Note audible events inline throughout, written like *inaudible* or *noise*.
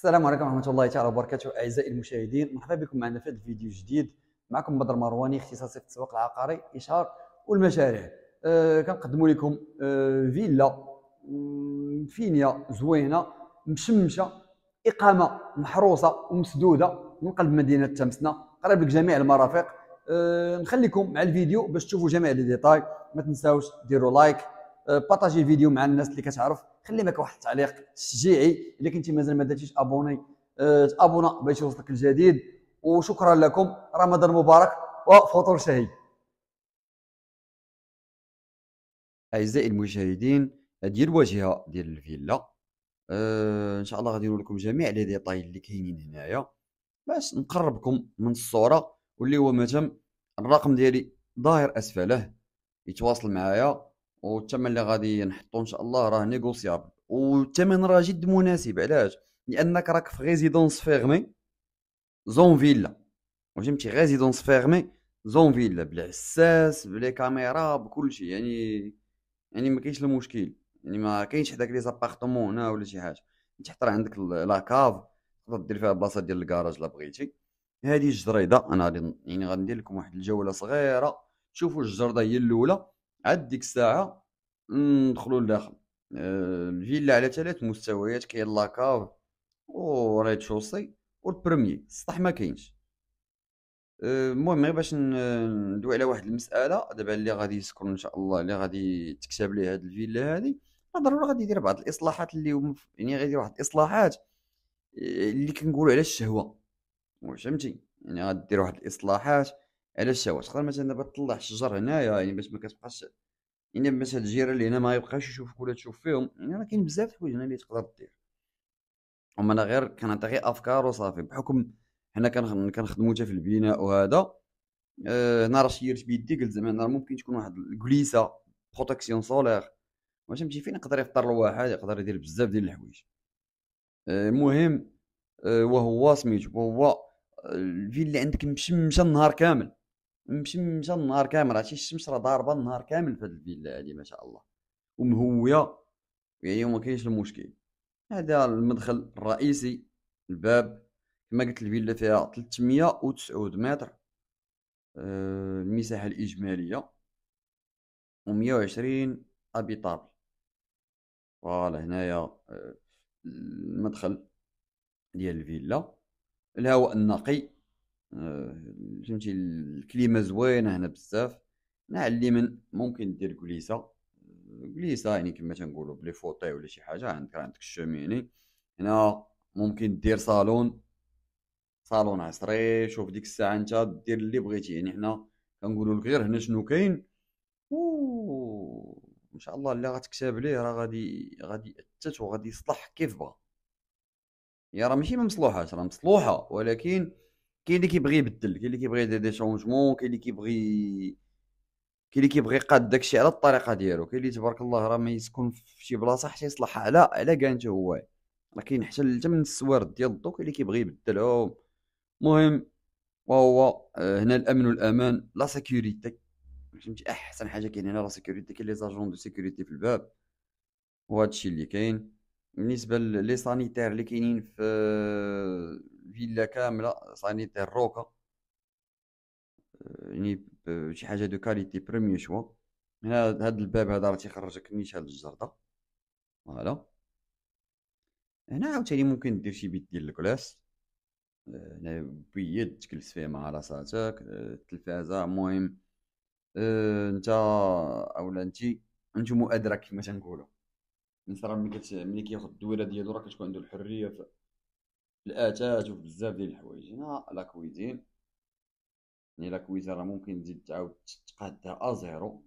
السلام عليكم ورحمه الله تعالى وبركاته اعزائي المشاهدين مرحبا بكم معنا في هذا الفيديو الجديد معكم بدر مرواني اختصاصي في التسويق العقاري اشهار والمشاريع أه كنقدموا لكم أه فيلا فينيا زوينه مشمشه اقامه محروسه ومسدوده من قلب مدينه تمسنا قريب لك جميع المرافق أه نخليكم مع الفيديو باش تشوفوا جميع الديتاي ما تنساوش ديروا لايك بارطاجي الفيديو مع الناس اللي كتعرف خلي معك واحد التعليق تشجيعي الا كنتي مازال ما درتيش ابوني آه، تابونا باش يوصلك الجديد وشكرا لكم رمضان مبارك وفطور شهي اعزائي المشاهدين هذه الواجهه ديال الفيلا أه ان شاء الله غادي نوريكم جميع لي ديطاي اللي كاينين هنايا باش نقربكم من الصوره واللي هو مثلا الرقم ديالي ظاهر اسفله يتواصل معايا والثمن اللي غادي نحطو ان شاء الله راه نيغوسيابل والثمن راه جد مناسب علاش لانك راك في ريزيدونس فيرمي زون فيلا فهمتي ريزيدونس فيرمي زون فيلا بالعساس بلي بلا كاميرا بكل شيء يعني يعني ما كاينش المشكل يعني ما كاينش حداك لي زابارتمون هنا ولا شي حاجه انت حتى عندك لا كاف تقدر دير فيها بلاصه ديال الكراج لا بغيتي هذه الجريده انا غادي يعني غندير لكم واحد الجوله صغيره شوفوا الجرده هي الاولى عاد ديك الساعه ندخلوا لداخل آه، الفيلا على ثلاث مستويات كاين لاكاف ريد شوسي والبريمي السطح ما كاينش آه، المهم غير باش ندوي على واحد المساله دابا اللي غادي يسكن ان شاء الله اللي غادي تكتب ليه هاد الفيلا هادي ضروري غادي يدير بعض الاصلاحات اللي ومف... يعني غادي يدير واحد الاصلاحات آه، اللي كنقولوا على الشهوه فهمتي يعني غادي دير واحد الاصلاحات على سوا تقدر مثلا دابا تطلع الشجر هنايا يعني باش ما كتبقاش يعني باش هاد الجيران اللي هنا ما يبقاش يشوفك ولا تشوف فيهم يعني راه كاين بزاف الحوايج هنا اللي تقدر دير اما انا غير كنعطي غير افكار وصافي بحكم حنا كنخدمو حتى في البناء وهذا آه، هنا راه شيرت بيدي قلت زعما راه ممكن تكون واحد الكليسه بروتكسيون سولير واش فهمتي فين يقدر يفطر الواحد يقدر يدير بزاف ديال الحوايج آه، المهم آه، وهو سميتو وهو الفيل اللي عندك مشمشه النهار كامل مشى مشى النهار كامل عرفتي الشمس راه ضاربه النهار كامل في هاد الفيلا هادي ما شاء الله ومهويه يعني ما كاينش المشكل هذا المدخل الرئيسي الباب كما قلت الفيلا فيها 309 متر آه، المساحه الاجماليه و120 ابيطابل فوالا هنايا آه، المدخل ديال الفيلا الهواء النقي آه، فهمتي الكلمه زوينه هنا بزاف هنا علي من ممكن دير كليسه كليسه آه، يعني كما تنقولوا بلي فوطي ولا شي حاجه عندك عندك الشوميني يعني. هنا ممكن دير صالون صالون عصري شوف ديك الساعه انت دير اللي بغيتي يعني حنا كنقولوا لك غير هنا شنو كاين وان شاء الله اللي غتكتب ليه راه غادي غادي يأتت وغادي يصلح كيف بغا هي راه ماشي مصلوحه راه مصلوحه ولكن كاين اللي كيبغي يبدل كاين اللي كيبغي يدير دي شونجمون كاين اللي كيبغي كاين اللي كيبغي يقاد داكشي على الطريقه ديالو كاين اللي تبارك الله راه ما يسكن في شي بلاصه حتى يصلح على على كانت هو راه كاين حتى من السوارد ديال الضو كاين اللي كيبغي يبدلهم المهم وهو آه، هنا الامن والامان لا سيكوريتي فهمتي احسن حاجه كاين هنا لا سيكوريتي كاين لي زاجون دو سيكوريتي في الباب وهذا الشيء اللي كاين بالنسبه لي سانيتير اللي كاينين في *hesitation* فيلا كامله سانيتير روكا آه، يعني شي حاجه دو كاليتي بريمي شوا هنا هاد الباب هذا راه تيخرجك نيشان الجرده فوالا هنا عاوتاني ممكن دير شي بيت ديال الكلاس آه، هنا بيد تجلس فيه مع راساتك آه، التلفازه المهم انت اولا انت انتم ادرك كما تنقولوا الانسان ملي كت... ملي كياخذ الدويره ديالو راه كتكون عنده الحريه في الاتات وفي بزاف ديال الحوايج هنا لا كويزين يعني لا كويزين راه ممكن تزيد تعاود تقادها زيرو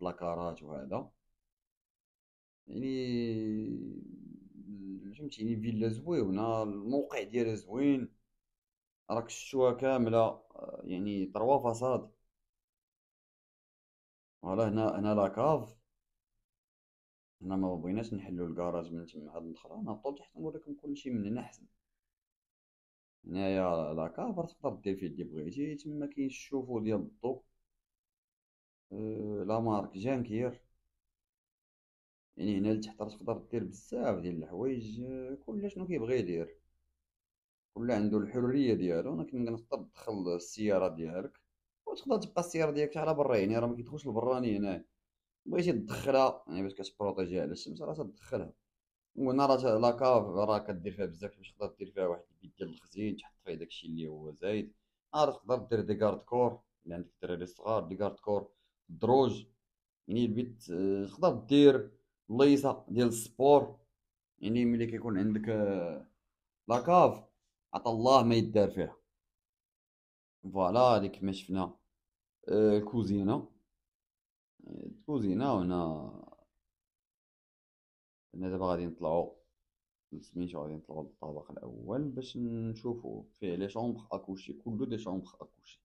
بلاكارات وهذا يعني فهمتيني فيلا زوينه الموقع ديالها زوين راك الشوا كامله آه، يعني طروا فصاد فوالا هنا هنا لا كاف حنا ما بغيناش نحلو الكراج من تما عاد انا نهبطو لتحت نوريكم كلشي من هنا احسن هنايا لاكابر تقدر دير فيه اللي بغيتي تما كاين الشوفو ديال الضو آه، لا مارك جانكير يعني هنا لتحت تقدر دير بزاف ديال الحوايج آه، كل شنو كيبغي يدير كل عنده الحريه ديالو انا كنقدر تدخل السياره ديالك وتقدر تبقى السياره ديالك على برا يعني راه ما كيدخلش البراني هنايا بغيتي تدخلها يعني باش كتبروتيجيها على الشمس راه تدخلها وهنا راه لاكاف راه كدير فيها بزاف باش تقدر دير فيها واحد البيت ديال الخزين تحط فيه داكشي اللي هو زايد راه تقدر دير دي كارد كور اللي يعني عندك الدراري الصغار دي كارد كور دروج يعني البيت آه، تقدر دير ليسا ديال السبور يعني ملي كيكون عندك آه، لاكاف عطا الله ما يدار فيها فوالا هذيك ما شفنا آه، الكوزينه الكوزينه وهنا انا دابا غادي نطلعو سميتو غادي نطلعو للطابق الاول باش نشوفو فيه لي شومبر اكوشي كلو دي شومبر اكوشي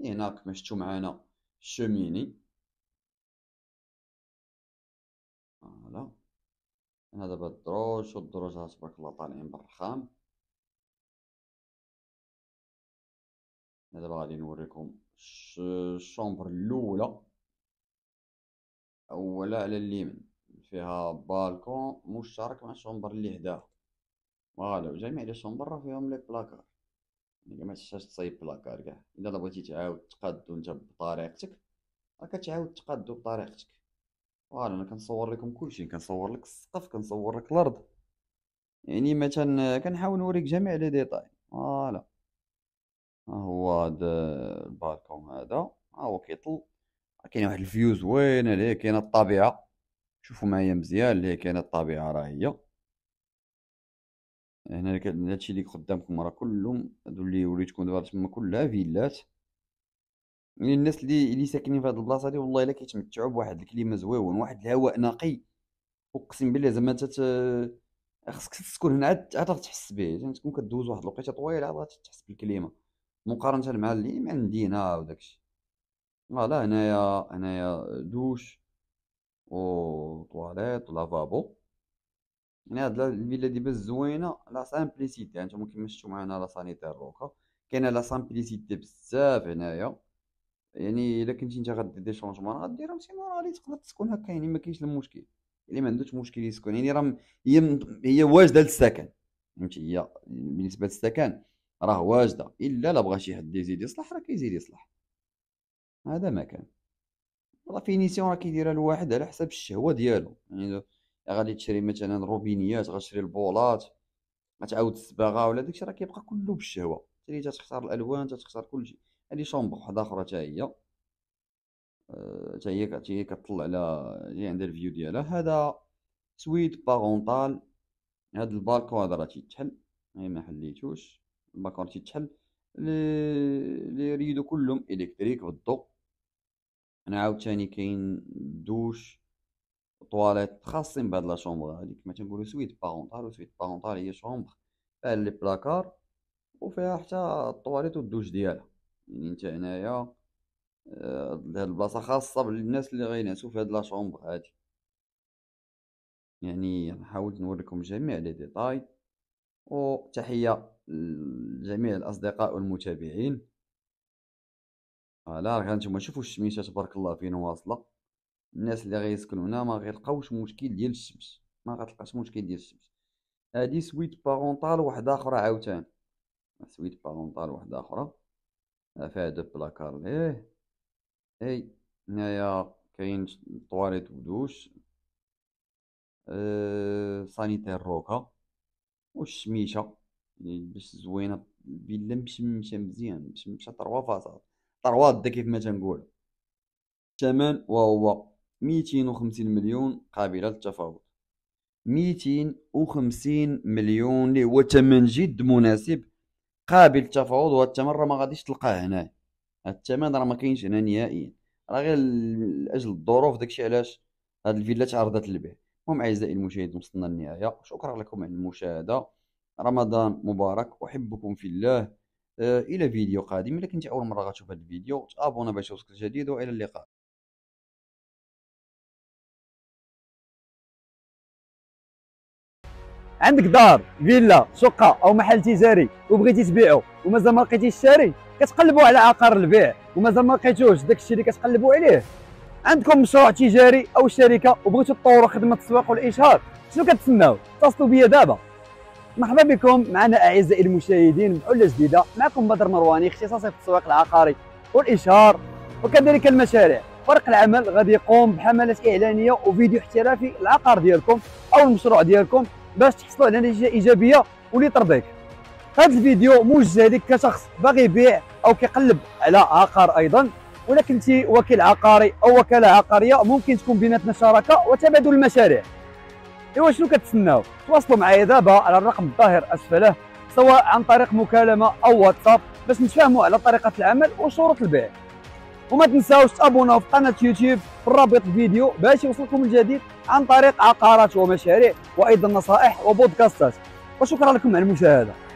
إيه، هنا كما شفتو معانا الشوميني فوالا هنا دابا الدروج شو الدروج ها تبارك الله طالعين بالرخام هنا دابا غادي نوريكم الشومبر الاولى أولا على اليمين فيها بالكون مشترك مع الشومبر اللي حداها فوالا وجميع لي شومبر راه فيهم لي بلاكار يعني ما تحتاج تصايب بلاكار كاع الا بغيتي تعاود تقاد نتا بطريقتك راه كتعاود تقاد بطريقتك فوالا انا كنصور لكم كلشي كنصور لك السقف كنصور لك الارض يعني مثلا كنحاول نوريك جميع لي ديطاي فوالا ها هو هاد البالكون هذا ها هو كيطل كاين واحد الفيو زوينه اللي كاينه الطبيعه شوفوا معايا مزيان اللي كاينه الطبيعه راه هي هنا هادشي اللي قدامكم راه كلهم هادو اللي تكون دابا تما كلها فيلات يعني الناس اللي اللي ساكنين في هاد البلاصه هادي والله الا كيتمتعوا بواحد الكليمه زويون واحد الهواء نقي اقسم بالله زعما انت خصك تسكن هنا عاد عاد تحس به زعما تكون كدوز واحد الوقيته طويله عاد تحس بالكليمه مقارنه مع اللي مع المدينه وداكشي لا لا هنايا هنايا دوش و طواليت لافابو يعني هاد الفيلا ديما زوينه لا سامبليسيتي يعني انتم كيما شفتوا معانا لا سانيتير روكا كاينه لا سامبليسيتي بزاف هنايا يعني الا كنتي نتا غدير دي شونجمون غديرهم سينو مورالي تقدر تسكن هكا يعني ما كاينش المشكل يعني ما عندوش مشكل يسكن يعني راه هي هي واجده للسكن فهمتي هي بالنسبه للسكن راه واجده الا لا بغا شي حد يزيد يصلح راه كيزيد يصلح هذا ما كان لا فينيسيون راه كيديرها الواحد على حسب الشهوه ديالو يعني غادي تشري مثلا روبينيات غتشري البولات غتعاود الصباغه ولا داكشي راه كيبقى كله بالشهوه تري تختار الالوان تختار كلشي هادي شومبو وحده اخرى حتى هي حتى آه، هي كطلع على اللي عندها الفيو ديالها هذا سويت بارونتال هاد البالكون هذا راه تيتحل ما حليتوش الباكور تيتحل لي ريدو كلهم الكتريك بالضوء انا عاوتاني كاين دوش طواليت خاصين بهاد لا شومبر هادي كما تنقولو سويت بارونتال وسويت بارونتال هي شومبر فيها لي بلاكار وفيها حتى الطواليت والدوش ديالها يعني نتا هنايا آه، هاد البلاصه خاصه بالناس اللي غينعسو في هاد لا شومبر هادي يعني حاولت نوريكم جميع لي ديتاي وتحيه جميع الاصدقاء والمتابعين فوالا آه، راه نتوما شوفوا الشميشه تبارك الله فين واصله الناس اللي غيسكنوا هنا ما غيلقاوش مشكل ديال الشمس ما غتلقاش مشكل ديال الشمس هادي سويت بارونطال واحده اخرى عاوتاني سويت بارونطال واحده اخرى فيها دو بلاكار ليه اي هنايا كاين طواليت ودوش أه سانيتير روكا والشميشه باش زوينه فيلا مشمشه مزيان مشمشه طروا فاصات طروا دا كيف ما تنقول الثمن وهو ميتين وخمسين مليون قابل للتفاوض ميتين وخمسين مليون اللي هو ثمن جد مناسب قابل للتفاوض الثمن راه ما غاديش تلقاه هنا الثمن راه ما كاينش هنا نهائيا راه غير لاجل الظروف داكشي علاش هاد الفيلا تعرضت للبيع المهم اعزائي المشاهدين وصلنا للنهايه شكرا لكم على المشاهده رمضان مبارك احبكم في الله آه الى فيديو قادم الا كنت اول مره غتشوف هذا الفيديو تابونا باش يوصلك الجديد والى اللقاء عندك دار فيلا شقه او محل تجاري وبغيتي تبيعه ومازال ما لقيتيش الشاري كتقلبوا على عقار البيع ومازال ما لقيتوش داك الشيء اللي كتقلبوا عليه عندكم مشروع تجاري او شركه وبغيتوا تطوروا خدمه التسويق والاشهار شنو كتسناو اتصلوا بيا دابا مرحبا بكم معنا اعزائي المشاهدين بحلة جديده معكم بدر مرواني اختصاصي في التسويق العقاري والاشهار وكذلك المشاريع فريق العمل غادي يقوم بحملات اعلانيه وفيديو احترافي العقار ديالكم او المشروع ديالكم باش تحصلوا على نتيجه ايجابيه ولي ترضيك هذا الفيديو موجه لك كشخص باغي يبيع او كيقلب على عقار ايضا ولا انت وكيل عقاري او وكاله عقاريه ممكن تكون بيناتنا شراكه وتبادل المشاريع ايوا شنو كتسناو تواصلوا معايا دابا على الرقم الظاهر اسفله سواء عن طريق مكالمه او واتساب باش نتفاهموا على طريقه العمل وشروط البيع وما تنساوش تابوناو في قناه يوتيوب في رابط الفيديو باش يوصلكم الجديد عن طريق عقارات ومشاريع وايضا نصائح وبودكاستات وشكرا لكم على المشاهده